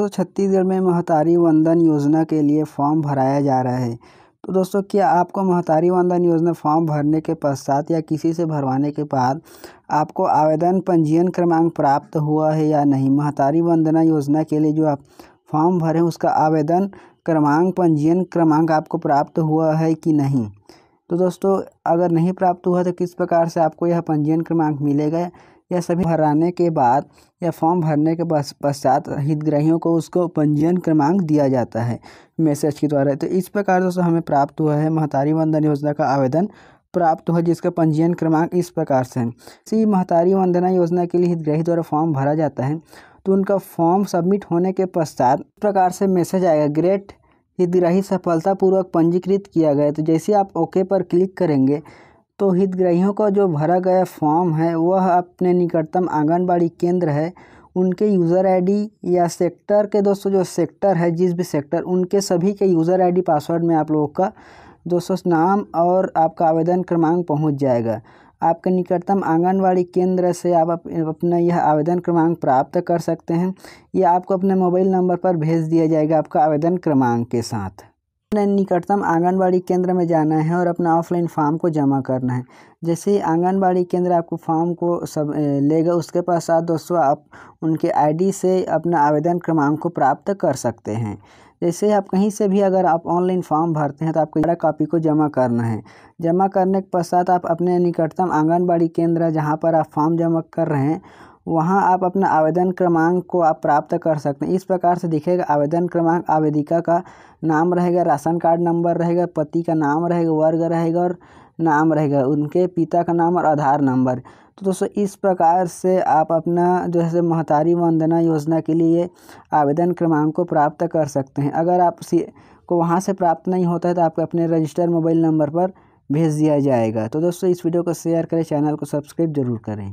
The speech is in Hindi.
तो छत्तीसगढ़ में महतारी वंदन योजना के लिए फॉर्म भराया जा रहा है तो दोस्तों क्या आपको महतारी वंदन योजना फॉर्म भरने के पश्चात या किसी से भरवाने के बाद आपको आवेदन पंजीयन क्रमांक प्राप्त हुआ है या नहीं महतारी वंदना योजना के लिए जो आप फॉर्म भरे उसका आवेदन क्रमांक पंजीयन क्रमांक आपको प्राप्त हुआ है कि नहीं तो दोस्तों अगर नहीं प्राप्त हुआ तो किस प्रकार से आपको यह पंजीयन क्रमांक मिलेगा यह सभी भराने के बाद या फॉर्म भरने के पश्चात हितग्राहियों को उसको पंजीयन क्रमांक दिया जाता है मैसेज के द्वारा तो इस प्रकार दोस्तों हमें प्राप्त हुआ है महतारी वंदन योजना का आवेदन प्राप्त हुआ जिसका पंजीयन क्रमांक इस प्रकार से है सी महतारी वंदना योजना के लिए हितग्राही द्वारा फॉर्म भरा जाता है तो उनका फॉर्म सबमिट होने के पश्चात प्रकार से मैसेज आएगा ग्रेट हितग्राही सफलतापूर्वक पंजीकृत किया गया तो जैसे आप ओके पर क्लिक करेंगे तो हितग्राहियों का जो भरा गया फॉर्म है वह अपने निकटतम आंगनबाड़ी केंद्र है उनके यूज़र आईडी या सेक्टर के दोस्तों जो सेक्टर है जिस भी सेक्टर उनके सभी के यूज़र आईडी पासवर्ड में आप लोगों का दोस्तों नाम और आपका आवेदन क्रमांक पहुंच जाएगा आपके निकटतम आंगनबाड़ी केंद्र से आप अपना यह आवेदन क्रमांक प्राप्त कर सकते हैं या आपको अपने मोबाइल नंबर पर भेज दिया जाएगा आपका आवेदन क्रमांक के साथ अपने निकटतम आंगनबाड़ी केंद्र में जाना है और अपना ऑफलाइन फॉर्म को जमा करना है जैसे ही आंगनबाड़ी केंद्र आपको फॉर्म को सब लेगा उसके पश्चात दोस्तों आप उनके आईडी से अपना आवेदन क्रमांक को प्राप्त कर सकते हैं जैसे आप कहीं से भी अगर आप ऑनलाइन फॉर्म भरते हैं तो आपको ग्यारह कॉपी को जमा करना है जमा करने के पश्चात आप अपने निकटतम आंगनबाड़ी केंद्र जहाँ पर आप फॉर्म जमा कर रहे हैं वहाँ आप अपना आवेदन क्रमांक को आप प्राप्त कर सकते हैं इस प्रकार से दिखेगा आवेदन क्रमांक आवेदिका का नाम रहेगा राशन कार्ड नंबर रहेगा पति का नाम रहेगा वर्ग रहेगा और नाम रहेगा उनके पिता का नाम और आधार नंबर तो दोस्तों इस प्रकार से आप अपना जो है महतारी वंदना योजना के लिए आवेदन क्रमांक को प्राप्त कर सकते हैं अगर आप सी को वहाँ से प्राप्त नहीं होता है तो आपको अपने रजिस्टर मोबाइल नंबर पर भेज दिया जाएगा तो दोस्तों इस वीडियो को शेयर करें चैनल को सब्सक्राइब जरूर करें